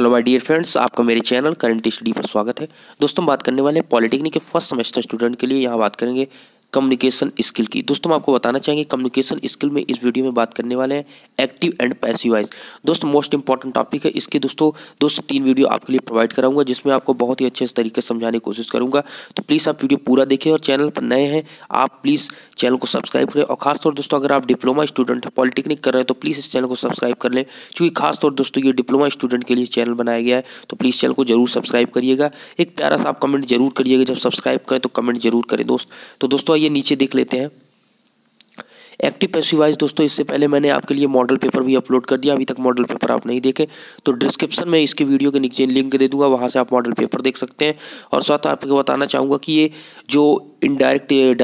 hello my dear friends आपका मेरे channel current study पर स्वागत है दोस्तों बात करने वाले पॉलिटेक्निक के फर्स्ट सेमेस्टर स्टूडेंट के लिए यहाँ बात करेंगे कम्युनिकेशन स्किल की दोस्तों हम आपको बताना चाहेंगे कम्युनिकेशन स्किल में इस वीडियो में बात करने वाले हैं एक्टिव एंड पैसिव वाइज दोस्तों मोस्ट इंपॉर्टेंट टॉपिक है इसके दोस्तों दो से तीन वीडियो आपके लिए प्रोवाइड कराऊंगा जिसमें आपको बहुत ही अच्छे तरीके से समझाने की कोशिश करूंगा तो प्लीज़ आप वीडियो पूरा देखें और चैनल पर नए हैं आप प्लीज़ चैनल को सब्सक्राइब करें और खासतौर दोस्तों अगर आप डिप्लोमा स्टूडेंट हैं पॉलिटेक्निक कर रहे हैं तो प्लीज़ इस चैनल को सब्सक्राइब कर लें क्योंकि खासतौर दोस्तों ये डिप्लोमा स्टूडेंट के लिए चैनल बनाया गया है तो प्लीज़ चैनल को जरूर सब्सक्राइब करिएगा एक प्यारा सा आप कमेंट जरूर करिएगा जब सब्सक्राइब करें तो कमेंट जरूर करें दोस्त तो दोस्तों आइए नीचे देख लेते हैं एक्टिव पैसिव वाइज दोस्तों इससे पहले मैंने आपके लिए मॉडल पेपर भी अपलोड कर दिया अभी तक मॉडल पेपर आप नहीं देखे तो डिस्क्रिप्शन में इसके वीडियो के नीचे लिंक दे दूंगा वहाँ से आप मॉडल पेपर देख सकते हैं और साथ आपको बताना चाहूँगा कि ये जो इनडायरेक्ट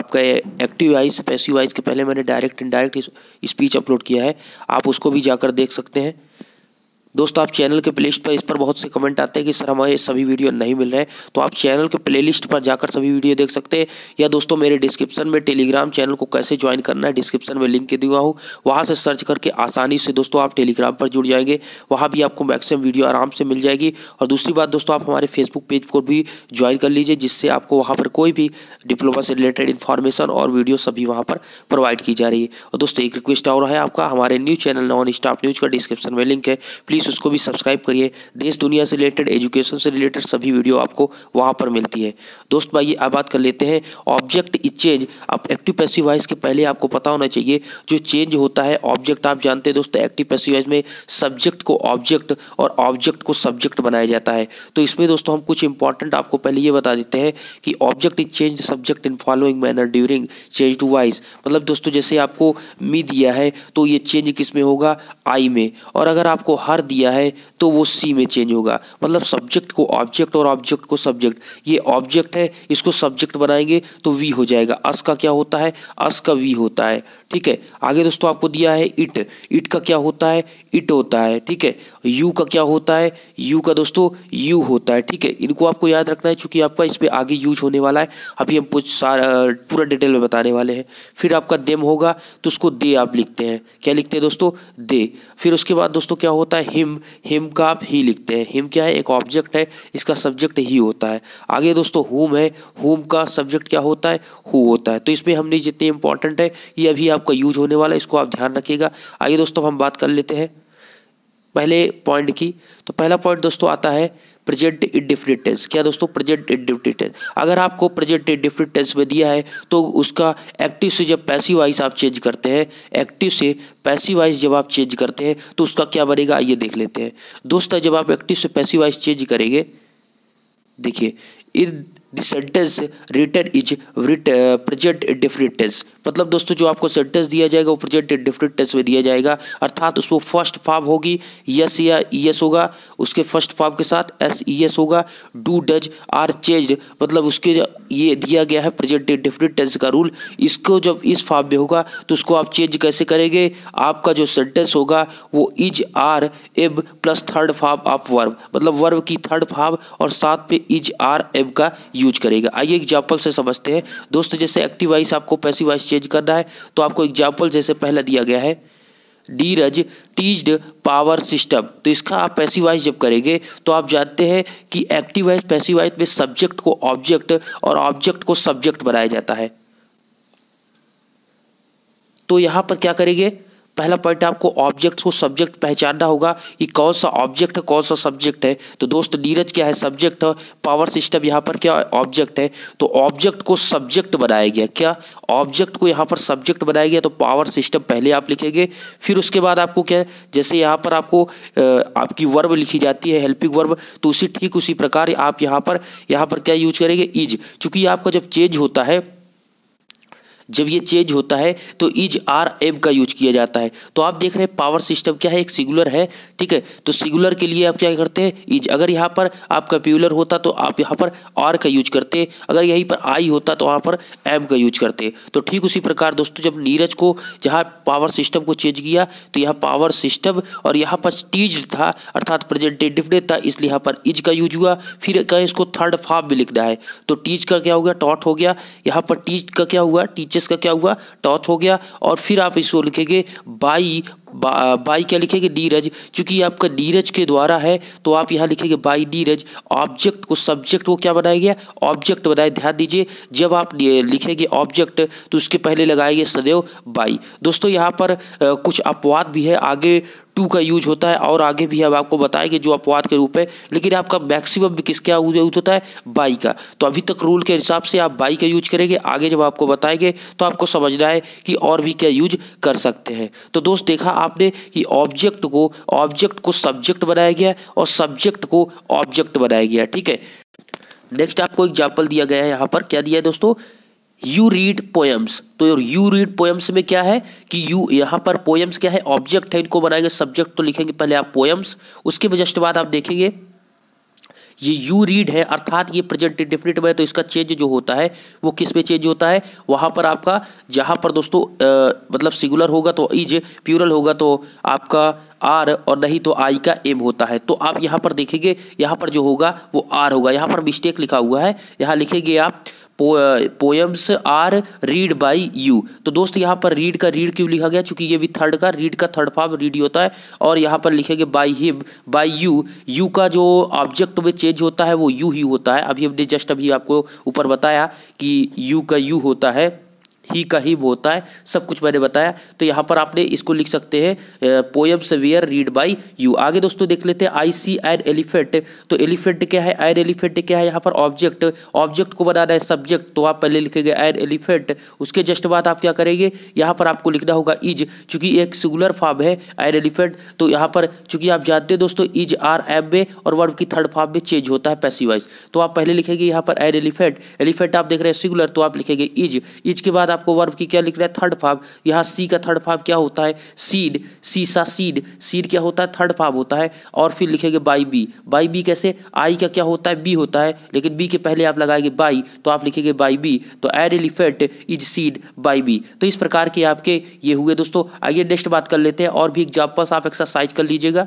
आपका एक्टिव वाइज पैसिव वाइज के पहले मैंने डायरेक्ट इनडायरेक्ट स्पीच अपलोड किया है आप उसको भी जाकर देख सकते हैं दोस्तों आप चैनल के प्लेलिस्ट पर इस पर बहुत से कमेंट आते हैं कि सर हमारे सभी वीडियो नहीं मिल रहे तो आप चैनल के प्लेलिस्ट पर जाकर सभी वीडियो देख सकते हैं या दोस्तों मेरे डिस्क्रिप्शन में टेलीग्राम चैनल को कैसे ज्वाइन करना है डिस्क्रिप्शन में लिंक दिया हूँ वहाँ से सर्च करके आसानी से दोस्तों आप टेलीग्राम पर जुड़ जाएंगे वहाँ भी आपको मैक्सिमम वीडियो आराम से मिल जाएगी और दूसरी बात दोस्तों आप हमारे फेसबुक पेज को भी ज्वाइन कर लीजिए जिससे आपको वहाँ पर कोई भी डिप्लोमा से रिलेटेड इन्फॉर्मेशन और वीडियो सभी वहाँ पर प्रोवाइड की जा रही है और दोस्तों एक रिक्वेस्ट और है आपका हमारे news channel non stop news का डिस्क्रिप्शन में लिंक है प्लीज़ चैनल्स को भी सब्सक्राइब करिए देश दुनिया से रिलेटेड एजुकेशन से रिलेटेड सभी वीडियो आपको वहाँ पर मिलती है दोस्त भाई आप बात कर लेते हैं ऑब्जेक्ट चेंज आप एक्टिव पैसिव वाइज के पहले आपको पता होना चाहिए जो चेंज होता है ऑब्जेक्ट आप जानते हैं दोस्तों एक्टिव पैसिव वाइज में सब्जेक्ट को ऑब्जेक्ट और ऑब्जेक्ट को सब्जेक्ट बनाया जाता है तो इसमें दोस्तों हम कुछ इंपॉर्टेंट आपको पहले ये बता देते हैं कि object is change subject in following manner during change to voice मतलब दोस्तों जैसे आपको मी दिया है तो ये चेंज किस में होगा आई में और अगर आपको हर दिया किया है तो वो सी में चेंज होगा मतलब सब्जेक्ट को ऑब्जेक्ट और ऑब्जेक्ट को सब्जेक्ट ये ऑब्जेक्ट है इसको सब्जेक्ट बनाएंगे तो वी हो जाएगा अस का क्या होता है अस का वी होता है ठीक है आगे दोस्तों आपको दिया है इट इट का क्या होता है इट होता है ठीक है यू का क्या होता है यू का दोस्तों यू होता है ठीक है इनको आपको याद रखना है चूंकि आपका इस पर आगे यूज होने वाला है अभी हम कुछ सारा पूरा डिटेल में बताने वाले हैं फिर आपका देम होगा तो उसको दे आप लिखते हैं क्या लिखते हैं दोस्तों दे फिर उसके बाद दोस्तों क्या होता है हिम हिम का आप ही लिखते हैं हिम क्या है एक ऑब्जेक्ट है इसका सब्जेक्ट ही होता है आगे दोस्तों होम है होम का सब्जेक्ट क्या होता है हु होता है तो इसमें हमने जितने इंपॉर्टेंट है ये अभी आपका यूज होने वाला है इसको आप ध्यान रखिएगा आइए दोस्तों हम बात कर लेते हैं पहले पॉइंट की तो पहला पॉइंट दोस्तों आता है प्रेजेंट इंडिफिनिट टेंस क्या दोस्तों प्रेजेंट इंडिफिनिट टेंस अगर आपको प्रेजेंट इंडिफिनिट टेंस में दिया है तो उसका एक्टिव से जब पैसिव वाइज आप चेंज करते हैं एक्टिव से पैसिव वाइज जब आप चेंज करते हैं तो उसका क्या बनेगा आइए देख लेते हैं दोस्तों जब आप एक्टिव से पैसिव वाइज चेंज करेंगे देखिए in the sentence written is present different tense मतलब दोस्तों जो आपको सेंटेंस दिया जाएगा वो प्रेजेंट डिफरेंट टेंस में दिया जाएगा अर्थात उसमें फर्स्ट फॉर्म होगी यस या यस होगा उसके फर्स्ट फॉर्म के साथ एस ई एस होगा डू डज आर चेंज मतलब उसके ये दिया गया है प्रेजेंट इंडेफिनिट टेंस का रूल इसको जब इस फॉर्म में होगा तो उसको आप चेंज कैसे करेंगे आपका जो सेंटेंस होगा वो is are am plus third form of verb मतलब वर्ब की थर्ड फॉर्म और साथ में इज आर एम का यूज करेगा आइए एग्जाम्पल से समझते हैं दोस्तों जैसे एक्टिव वाइस आपको पैसिव वाइस चेंज करना है तो आपको एग्जाम्पल जैसे पहला दिया गया है डीरज टीज्ड पावर सिस्टम तो इसका आप पैसिवाइज जब करेंगे तो आप जानते हैं कि एक्टिवाइज पैसिवाइज में सब्जेक्ट को ऑब्जेक्ट और ऑब्जेक्ट को सब्जेक्ट बनाया जाता है तो यहां पर क्या करेंगे पहला पॉइंट आपको ऑब्जेक्ट्स को सब्जेक्ट पहचानना होगा कि कौन सा ऑब्जेक्ट है कौन सा सब्जेक्ट है तो दोस्त नीरज क्या है सब्जेक्ट है पावर सिस्टम यहाँ पर क्या ऑब्जेक्ट है तो ऑब्जेक्ट को सब्जेक्ट बनाया गया क्या ऑब्जेक्ट को यहाँ पर सब्जेक्ट बनाया गया तो पावर सिस्टम पहले आप लिखेंगे फिर उसके बाद आपको क्या है जैसे यहाँ पर आपको आपकी वर्ब लिखी जाती है हेल्पिंग वर्ब तो उसी ठीक उसी प्रकार आप यहाँ पर यहाँ पर क्या यूज करेंगे इज चूँकि आपका जब चेंज होता है जब ये चेंज होता है तो इज आर एब का यूज किया जाता है तो आप देख रहे हैं पावर सिस्टम क्या है एक सिगुलर है ठीक है तो सिगुलर के लिए आप क्या करते हैं इज अगर यहाँ पर आपका प्यूलर होता तो आप यहाँ पर आर का यूज करते अगर यहीं पर आई होता तो वहाँ पर एम का यूज करते तो ठीक उसी प्रकार दोस्तों जब नीरज को जहाँ पावर सिस्टम को चेंज किया तो यहाँ पावर सिस्टम और यहाँ पर टीज था अर्थात प्रेजेंटेटिव था इसलिए यहाँ पर इज का यूज हुआ फिर इसको थर्ड फॉर्म में लिखना है तो टीज का क्या हो गया टॉट हो गया यहाँ पर टीज का क्या हुआ टीचर एच का क्या हुआ टॉच हो गया और फिर आप इसको लिखेंगे बाई बा, बाई क्या लिखेंगे डीरज चूँकि आपका डीरज के द्वारा है तो आप यहाँ लिखेंगे बाई डीरज ऑब्जेक्ट को सब्जेक्ट को क्या बनाया गया ऑब्जेक्ट बनाए ध्यान दीजिए जब आप लिखेंगे ऑब्जेक्ट तो उसके पहले लगाएंगे सदैव बाई दोस्तों यहाँ पर कुछ अपवाद भी है आगे टू का यूज होता है और आगे भी अब आपको बताएंगे जो अपवाद के रूप है लेकिन आपका मैक्सिमम भी किसका यूज होता है बाई का तो अभी तक रूल के हिसाब से आप बाई का यूज करेंगे आगे जब आपको बताएंगे तो आपको समझना है कि और भी क्या यूज कर सकते हैं तो दोस्त देखा आपने कि ऑब्जेक्ट को ऑब्जेक्ट को सब्जेक्ट बनाया गया और सब्जेक्ट को ऑब्जेक्ट बनाया गया ठीक है नेक्स्ट आपको एग्जाम्पल दिया गया है यहाँ पर क्या दिया है दोस्तों यू रीड पोएम्स तो यू रीड पोएम्स में क्या है कि यू यहाँ पर पोएम्स क्या है ऑब्जेक्ट है इनको बनाएंगे सब्जेक्ट तो लिखेंगे पहले आप पोएम्स उसके जस्ट बाद आप देखेंगे ये यू रीड है अर्थात ये प्रेजेंट इंडेफिनिट में तो इसका चेंज जो होता है वो किस में चेंज होता है वहाँ पर आपका जहाँ पर दोस्तों आ, मतलब सिगुलर होगा तो इज प्यूरल होगा तो आपका आर और नहीं तो आई का एम होता है तो आप यहाँ पर देखेंगे यहाँ पर जो होगा वो आर होगा यहाँ पर मिस्टेक लिखा हुआ है यहाँ लिखेंगे आप poems are read by you तो दोस्त यहाँ पर रीड का रीड क्यों लिखा गया चूंकि ये भी थर्ड का रीड का थर्ड फॉर्म रीड ही होता है और यहाँ पर लिखेंगे by him by you you का जो ऑब्जेक्ट में चेंज होता है वो यू ही होता है अभी हमने जस्ट अभी आपको ऊपर बताया कि यू का यू होता है ही का ही वो होता है सब कुछ मैंने बताया तो यहाँ पर आपने इसको लिख सकते हैं पोएम सवियर रीड बाई यू आगे दोस्तों देख लेते हैं आई सी एन एलिफेंट तो एलिफेंट क्या है एन एलिफेंट क्या है यहाँ पर ऑब्जेक्ट ऑब्जेक्ट को बनाना है सब्जेक्ट तो आप पहले लिखेंगे एन एलिफेंट उसके जस्ट बाद आप क्या करेंगे यहाँ पर आपको लिखना होगा इज चूंकि एक सिगुलर फॉर्म है एन एलिफेंट तो यहाँ पर चूंकि आप जानते हैं दोस्तों इज आर एम में और वर्ब की थर्ड फॉर्म में चेंज होता है पैसिवाइज तो आप पहले लिखेंगे यहाँ पर एन एलिफेंट एलिफेंट आप देख रहे हैं सिगुलर तो आप लिखेंगे इज इज के बाद आप आपको वर्ब की क्या लिख रहा है थर्ड फाव यहाँ सी का थर्ड फाव क्या होता है सीड सीसा सीड सीड क्या होता है थर्ड फाव होता है और फिर लिखेंगे बाई बी बाई बी कैसे आई का क्या होता है बी होता है लेकिन बी के पहले आप लगाएंगे बाई तो आप लिखेंगे बाई बी तो an elephant is seen by me तो इस प्रकार के आपके ये हुए दोस्तों आइए नेक्स्ट बात कर लेते हैं और भी एग्जाम्पल्स आप एक्सरसाइज कर लीजिएगा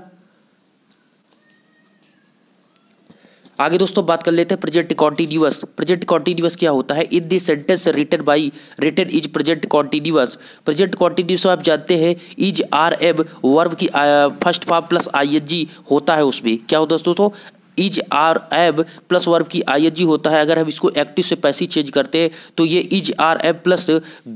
आगे दोस्तों बात कर लेते हैं प्रेजेंट कॉन्टिन्यूअस प्रेजेंट कॉन्टिन्यूअस क्या होता है in this sentence written by written is present continuous present continuous आप जानते हैं इज आर एब वर्ब की first form plus I N G होता है उसमें क्या होता है दोस्तों is are am plus verb की आई एच जी होता है अगर हम इसको एक्टिव से पैसे चेंज करते हैं तो ये is are am plus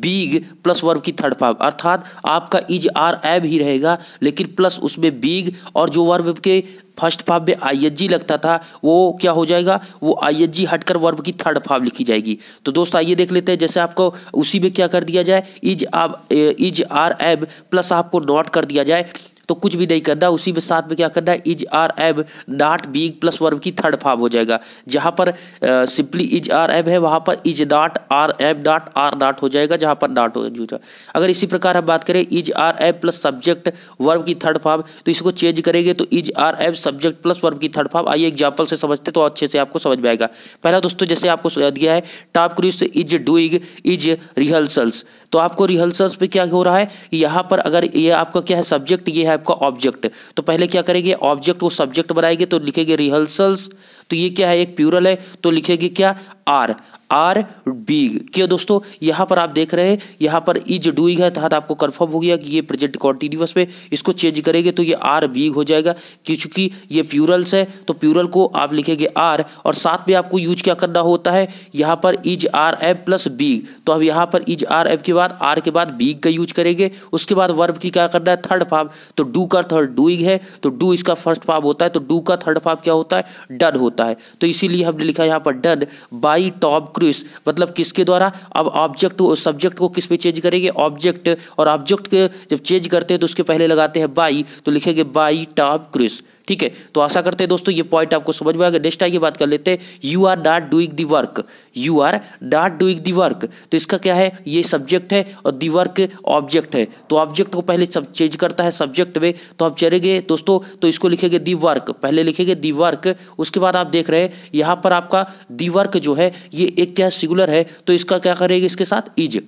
being plus verb की थर्ड फॉर्म अर्थात आपका इज आर एब ही रहेगा लेकिन प्लस उसमें बीग और जो वर्ब के फर्स्ट फॉर्म में आई एच जी लगता था वो क्या हो जाएगा वो आई एच जी हटकर वर्ब की थर्ड फॉर्म लिखी जाएगी तो दोस्त आइए देख लेते हैं जैसे आपको उसी में क्या कर दिया जाए is are is are am plus आपको नॉट कर दिया जाए तो कुछ भी नहीं करना उसी में साथ में क्या करना है is are am not being plus verb की थर्ड फॉर्म हो जाएगा जहाँ पर सिंपली इज आर एम है वहाँ पर is not are am not are not हो जाएगा जहाँ पर नॉट हो जाएगा अगर इसी प्रकार हम बात करें is are am plus subject verb की थर्ड फॉर्म तो इसको चेंज करेंगे तो is are am subject plus verb की थर्ड फॉर्म आइए एग्जाम्पल से समझते तो अच्छे से आपको समझ में आएगा पहला दोस्तों जैसे आपको दिया है Tom Cruise is doing his rehearsals तो आपको रिहर्सल्स पे क्या हो रहा है यहाँ पर अगर ये आपका क्या है सब्जेक्ट ये है आपका ऑब्जेक्ट तो पहले क्या करेंगे ऑब्जेक्ट वो सब्जेक्ट बनाएंगे तो लिखेंगे रिहर्सल्स तो ये क्या है एक प्यूरल है तो लिखेंगे क्या आर आर बीग क्या दोस्तों यहाँ पर आप देख रहे हैं यहाँ पर इज डूइंग है तहत आपको कन्फर्म हो गया कि ये प्रेजेंट कॉन्टिन्यूस में इसको चेंज करेंगे तो ये आर बीग हो जाएगा क्योंकि ये प्यूरल्स है तो प्यूरल को आप लिखेंगे आर और साथ में आपको यूज क्या करना होता है यहाँ पर is R F plus being तो अब यहाँ पर इज आर एफ के बाद आर के बाद बीग का यूज करेंगे उसके बाद वर्ब की क्या करना है थर्ड फार्म तो डू का थर्ड डूइंग है तो डू इसका फर्स्ट फार्म होता है तो डू का थर्ड फार्म क्या होता है डन होता है तो इसीलिए हमने लिखा यहाँ पर डन बाय बाई टॉप क्रूस मतलब किसके द्वारा अब ऑब्जेक्ट सब्जेक्ट को किस पे चेंज करेंगे ऑब्जेक्ट और ऑब्जेक्ट के जब चेंज करते हैं तो उसके पहले लगाते हैं बाई तो लिखेंगे बाई टॉप क्रूस ठीक है तो आशा करते हैं दोस्तों ये पॉइंट आपको समझ में आएगा नेक्स्ट आइए बात कर लेते हैं you are not doing the work you are not doing the work तो इसका क्या है ये सब्जेक्ट है और दी वर्क ऑब्जेक्ट है तो ऑब्जेक्ट को पहले सब चेंज करता है सब्जेक्ट में तो आप चलेंगे दोस्तों तो इसको लिखेंगे दी वर्क पहले लिखेंगे दी वर्क उसके बाद आप देख रहे हैं यहाँ पर आपका दी वर्क जो है ये एक क्या सिगुलर है तो इसका क्या करेगा इसके साथ इज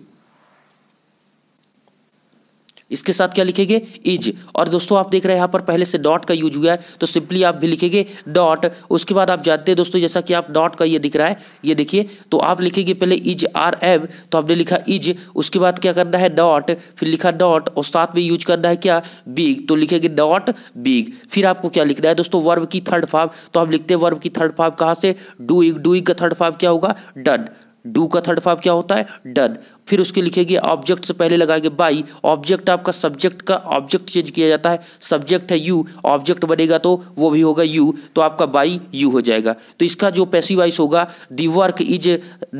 इसके साथ क्या लिखेंगे इज और दोस्तों आप देख रहे हैं यहाँ पर पहले से डॉट का यूज हुआ है तो सिंपली आप भी लिखेंगे डॉट उसके बाद आप जानते हैं दोस्तों जैसा कि आप डॉट का ये दिख रहा है ये देखिए तो आप लिखेंगे पहले इज आर एव तो आपने लिखा इज उसके बाद क्या करना है डॉट फिर लिखा डॉट और साथ में यूज करना है क्या बिग तो लिखेंगे डॉट बिग फिर आपको क्या लिखना है दोस्तों वर्ब की थर्ड फार्म तो आप लिखते हैं वर्ब की थर्ड फार्म कहाँ से डूइंग डूइंग का थर्ड फार्म क्या होगा डन डू का थर्ड फॉर्म क्या होता है डन फिर उसके लिखेगी ऑब्जेक्ट से पहले लगाएंगे बाई ऑब्जेक्ट आपका सब्जेक्ट का ऑब्जेक्ट चेंज किया जाता है सब्जेक्ट है यू ऑब्जेक्ट बनेगा तो वो भी होगा यू तो आपका बाई यू हो जाएगा तो इसका जो वाइस होगा the work is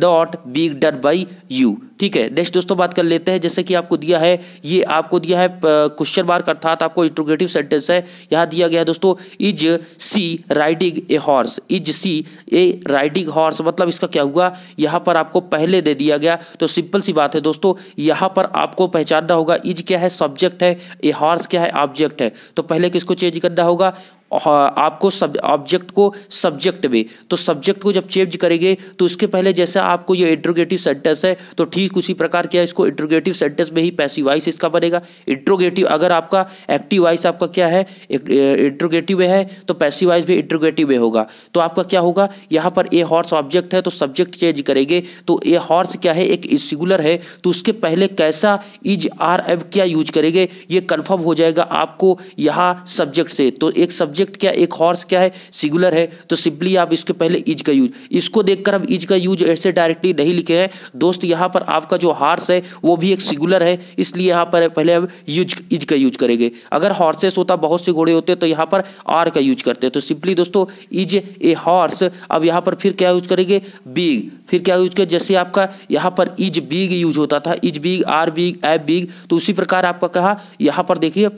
not be done by you ठीक है नेक्स्ट दोस्तों बात कर लेते हैं जैसे कि आपको दिया है ये आपको दिया है क्वेश्चन मार्क अर्थात आपको इंट्रोगेटिव सेंटेंस है यहाँ दिया गया है दोस्तों is she riding a horse is she a riding horse मतलब इसका क्या हुआ यहाँ पर आपको पहले दे दिया गया तो सिंपल सी बात है दोस्तों यहाँ पर आपको पहचानना होगा इज क्या है सब्जेक्ट है ए हॉर्स क्या है ऑब्जेक्ट है तो पहले किसको चेंज करना होगा आपको सब ऑब्जेक्ट को सब्जेक्ट में तो सब्जेक्ट को जब चेंज करेंगे तो उसके पहले जैसा आपको ये इंट्रोगेटिव सेंटेंस है तो ठीक उसी प्रकार क्या है इसको इंट्रोगेटिव सेंटेंस में ही पैसिव वाइस इसका बनेगा इंट्रोगेटिव अगर आपका एक्टिव वाइस आपका क्या है इंट्रोगेटिव में है तो पैसिव वाइस भी इंट्रोगेटिव में होगा तो आपका क्या होगा यहाँ पर ए हॉर्स ऑब्जेक्ट है तो सब्जेक्ट चेंज करेंगे तो ए हॉर्स क्या है एक सिगुलर है तो उसके पहले कैसा इज आर एम क्या यूज करेंगे ये कन्फर्म हो जाएगा आपको यहाँ सब्जेक्ट से तो एक सब्जेक्ट सब्जेक्ट क्या एक हॉर्स क्या है सिगुलर है तो सिंपली आप इसके पहले इज का यूज इसको देखकर हम इज का यूज ऐसे डायरेक्टली नहीं लिखे हैं दोस्त यहाँ पर आपका जो हॉर्स है वो भी एक सिगुलर है इसलिए यहाँ पर पहले हम यूज इज का यूज करेंगे अगर हॉर्सेस होता बहुत से घोड़े होते तो यहाँ पर आर का यूज करते हैं तो सिंपली दोस्तों इज ए हॉर्स अब यहाँ पर फिर क्या यूज करेंगे बिग फिर क्या यूज करें जैसे आपका यहाँ पर इज बिग यूज होता था is being are being am being तो उसी प्रकार आपका कहा यहाँ पर देखिए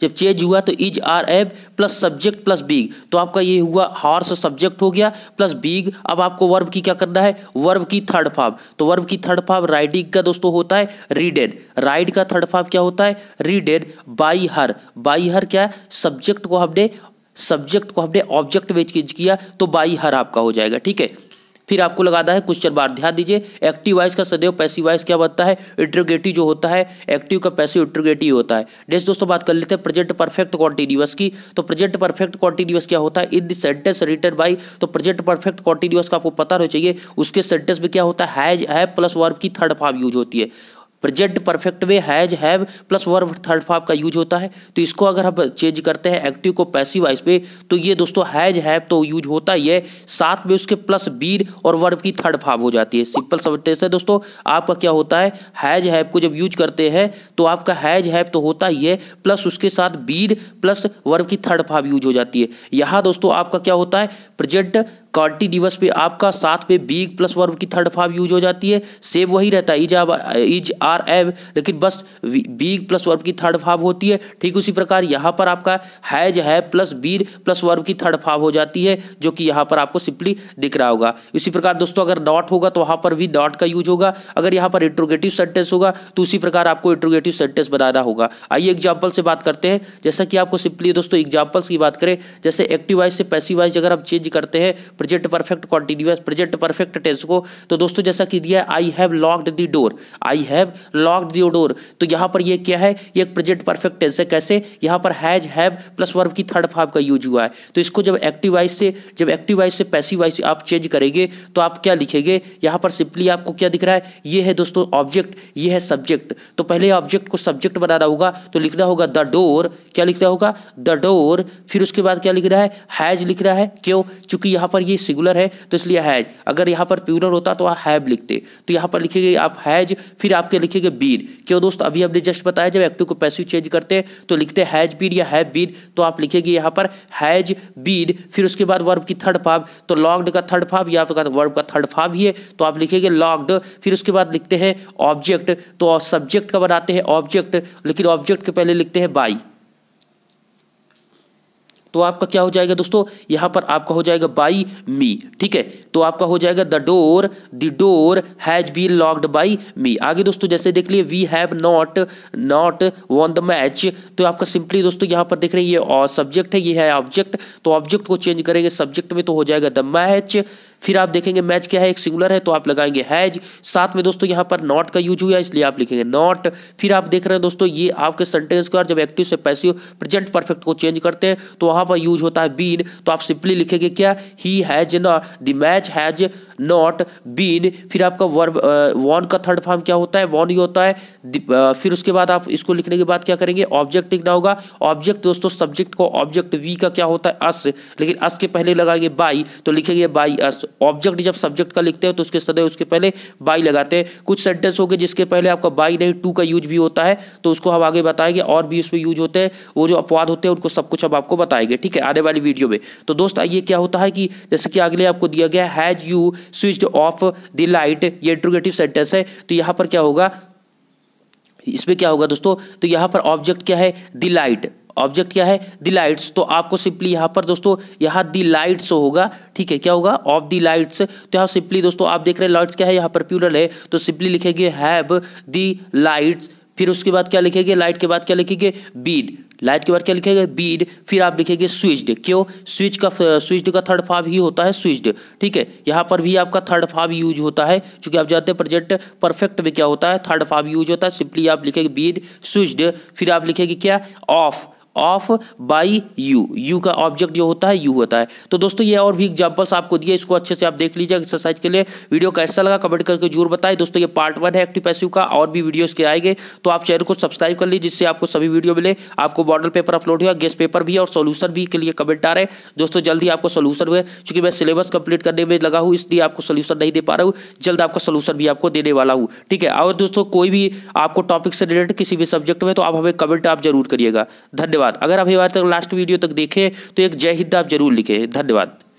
जब चेंज हुआ तो is are am plus subject plus being तो आपका ये हुआ हॉर्स सब्जेक्ट हो गया प्लस बीग अब आपको वर्ब की क्या करना है वर्ब की थर्ड फॉर्म तो वर्ब की थर्ड फॉर्म राइडिंग का दोस्तों होता है रीडेड राइड का थर्ड फॉर्म क्या होता है ridden by her by her क्या सब्जेक्ट को हमने सब्जेक्ट को हमने ऑब्जेक्ट में चेंज किया तो बाई हर आपका हो जाएगा ठीक है फिर आपको लगाता है क्वेश्चन बार ध्यान दीजिए एक्टिव वाइस का सदैव पैसिव वाइस क्या बनता है इंट्रोगेटिव जो होता है एक्टिव का पैसिव इंट्रोगेटिव होता है नेक्स्ट दोस्तों बात कर लेते हैं प्रेजेंट परफेक्ट कॉन्टिन्यूस की तो प्रेजेंट परफेक्ट कॉन्टिन्यूस क्या होता है in the sentence written by तो प्रेजेंट परफेक्ट कॉन्टिन्यूस का आपको पता होना चाहिए उसके सेंटेंस में क्या होता है हैज है प्लस वर्ब की थर्ड फॉर्म यूज होती है प्रेजेंट परफेक्ट में has have plus verb third form का यूज होता है तो इसको अगर हम चेंज करते हैं एक्टिव को पैसिव वाइज पे तो ये दोस्तों हैज हैव तो यूज होता ही है साथ में उसके प्लस बीर और वर्ब की थर्ड फॉर्म हो जाती है सिंपल समझते हैं दोस्तों आपका क्या होता है हैज हैव को जब यूज करते हैं तो आपका हैज हैव तो होता ही है प्लस उसके साथ बीर प्लस वर्ब की थर्ड फॉर्म यूज हो जाती है यहाँ दोस्तों आपका क्या होता है प्रेजेंट कार्टी डिवस पे आपका साथ पे बीग प्लस वर्ब की थर्ड फॉर्म यूज हो जाती है सेब वही रहता है इज इज आर एव लेकिन बस बीग प्लस वर्ब की थर्ड फॉर्म होती है ठीक उसी प्रकार यहाँ पर आपका हैज है प्लस बीर प्लस वर्ब की थर्ड फॉर्म हो जाती है जो कि यहाँ पर आपको सिंपली दिख रहा होगा इसी प्रकार दोस्तों अगर डॉट होगा तो वहाँ पर भी डॉट का यूज होगा अगर यहाँ पर इंट्रोगेटिव सेंटेंस होगा तो उसी प्रकार आपको इंट्रोगेटिव सेंटेंस बनाना होगा आइए एग्जाम्पल से बात करते हैं जैसा कि आपको सिंपली दोस्तों एग्जाम्पल्स की बात करें जैसे एक्टिव वाइज से पैसिव वाइज अगर आप चेंज करते हैं present perfect continuous present perfect tense को तो दोस्तों जैसा कि दिया है I have locked the door I have locked the door तो यहाँ पर ये क्या है ये एक प्रेजेंट परफेक्ट टेंस है कैसे यहाँ पर हैज हैव प्लस वर्ब की थर्ड फार्म का यूज हुआ है तो इसको जब एक्टिव वाइज से जब एक्टिव वाइज से पैसिव वाइज आप चेंज करेंगे तो आप क्या लिखेंगे यहाँ पर सिंपली आपको क्या दिख रहा है ये है दोस्तों ऑब्जेक्ट ये है सब्जेक्ट तो पहले ऑब्जेक्ट को सब्जेक्ट बनाना होगा तो लिखना होगा द डोर क्या लिखना होगा द डोर फिर उसके बाद क्या लिख रहा है हैज लिख रहा है क्यों चूंकि यहां पर ये ही सिगुलर है तो इसलिए हैज अगर यहाँ पर प्यूलर होता तो आप हैव लिखते तो यहाँ पर लिखेंगे आप हैज फिर आपके लिखेंगे बीन क्यों दोस्त अभी हमने जस्ट बताया जब एक्टिव को पैसिव चेंज करते हैं तो लिखते हैज बीन या हैव बीन तो आप लिखेंगे यहाँ पर हैज बीन फिर उसके बाद वर्ब की थर्ड फाव तो लॉग्ड का थर्ड फाव या आपका वर्ब का थर्ड फाव ही है तो आप लिखेंगे लॉग्ड फिर उसके बाद लिखते हैं ऑब्जेक्ट तो सब्जेक्ट का बनाते हैं ऑब्जेक्ट लेकिन ऑब्जेक्ट के पहले लिखते हैं बाई तो आपका क्या हो जाएगा दोस्तों यहां पर आपका हो जाएगा बाई मी ठीक है तो आपका हो जाएगा the door the door has been locked by me आगे दोस्तों जैसे देख लिए we have not not won the match तो आपका सिंपली दोस्तों यहां पर देख रहे हैं ये सब्जेक्ट है ये है ऑब्जेक्ट तो ऑब्जेक्ट को चेंज करेंगे सब्जेक्ट में तो हो जाएगा द मैच फिर आप देखेंगे मैच क्या है एक सिंगुलर है तो आप लगाएंगे हैज साथ में दोस्तों यहाँ पर नॉट का यूज हुआ इसलिए आप लिखेंगे नॉट फिर आप देख रहे हैं दोस्तों ये आपके सेंटेंस का जब एक्टिव से पैसिव प्रेजेंट परफेक्ट को चेंज करते हैं तो वहाँ पर यूज होता है बीन तो आप सिंपली लिखेंगे क्या he has not the match has not been फिर आपका वर्ब वॉन का थर्ड फॉर्म क्या होता है वॉन ही होता है फिर उसके बाद आप इसको लिखने के बाद क्या करेंगे ऑब्जेक्ट लिखना होगा ऑब्जेक्ट दोस्तों सब्जेक्ट को ऑब्जेक्ट वी का क्या होता है अस लेकिन अस के पहले लगाएंगे बाई तो लिखेंगे बाई अस ऑब्जेक्ट जब सब्जेक्ट का लिखते हैं तो उसके सदैव उसके पहले बाई लगाते हैं कुछ सेंटेंस हो गए जिसके पहले आपका बाई नहीं टू का यूज भी होता है तो उसको हम आगे बताएंगे और भी उसमें यूज होते हैं वो जो अपवाद होते हैं उनको सब कुछ अब आपको बताएंगे ठीक है आने वाली वीडियो में तो दोस्त ये क्या होता है कि जैसे कि अगले आपको दिया गया has you switch off the light ये इंट्रोगेटिव सेंटेंस है तो यहाँ पर क्या होगा इसमें क्या होगा दोस्तों तो यहाँ पर ऑब्जेक्ट क्या है द लाइट ऑब्जेक्ट क्या है दी लाइट्स तो आपको सिंपली यहाँ पर दोस्तों यहाँ दी लाइट्स होगा ठीक है क्या होगा ऑफ दी लाइट्स तो यहाँ सिंपली दोस्तों आप देख रहे हैं लाइट्स क्या है यहाँ पर प्यूरल है तो सिंपली लिखेंगे हैव द लाइट्स फिर उसके बाद क्या लिखेंगे लाइट के बाद क्या लिखेंगे बीड लाइट के बाद क्या लिखेंगे बीड फिर आप लिखेंगे स्विच्ड क्यों स्विच का स्विच्ड का थर्ड फाव ही होता है स्विच्ड ठीक है यहाँ पर भी आपका थर्ड फाव यूज होता है क्योंकि आप जानते हैं प्रोजेक्ट परफेक्ट में क्या होता है थर्ड फाव यूज होता है सिंपली आप लिखेंगे बीड स्विच्ड फिर आप लिखेंगे क्या off off by you you का ऑब्जेक्ट जो होता है यू होता है तो दोस्तों ये और भी एग्जाम्पल्स आपको दिए इसको अच्छे से आप देख लीजिए एक्सरसाइज के लिए वीडियो कैसा लगा कमेंट करके जरूर बताएं दोस्तों ये पार्ट वन है एक्टिव पैसिव का और भी वीडियोस के आएंगे तो आप चैनल को सब्सक्राइब कर लीजिए जिससे आपको सभी वीडियो मिले आपको मॉडल पेपर अपलोड हुआ गेस्ट पेपर भी और सोल्यूशन भी के लिए कमेंट आ रहे दोस्तों जल्दी आपको सोल्यूशन हुए चूंकि मैं सिलेबस कंप्लीट करने में लगा हूँ इसलिए आपको सोल्यूशन नहीं दे पा रहा हूँ जल्द आपका सोल्यूशन भी आपको देने वाला हूँ ठीक है और दोस्तों कोई भी आपको टॉपिक से रिलेटेड किसी भी सब्जेक्ट में तो आप हमें कमेंट आप जरूर करिएगा धन्यवाद धन्यवाद अगर आप ये बात लास्ट वीडियो तक देखें तो एक जय हिंद आप जरूर लिखें धन्यवाद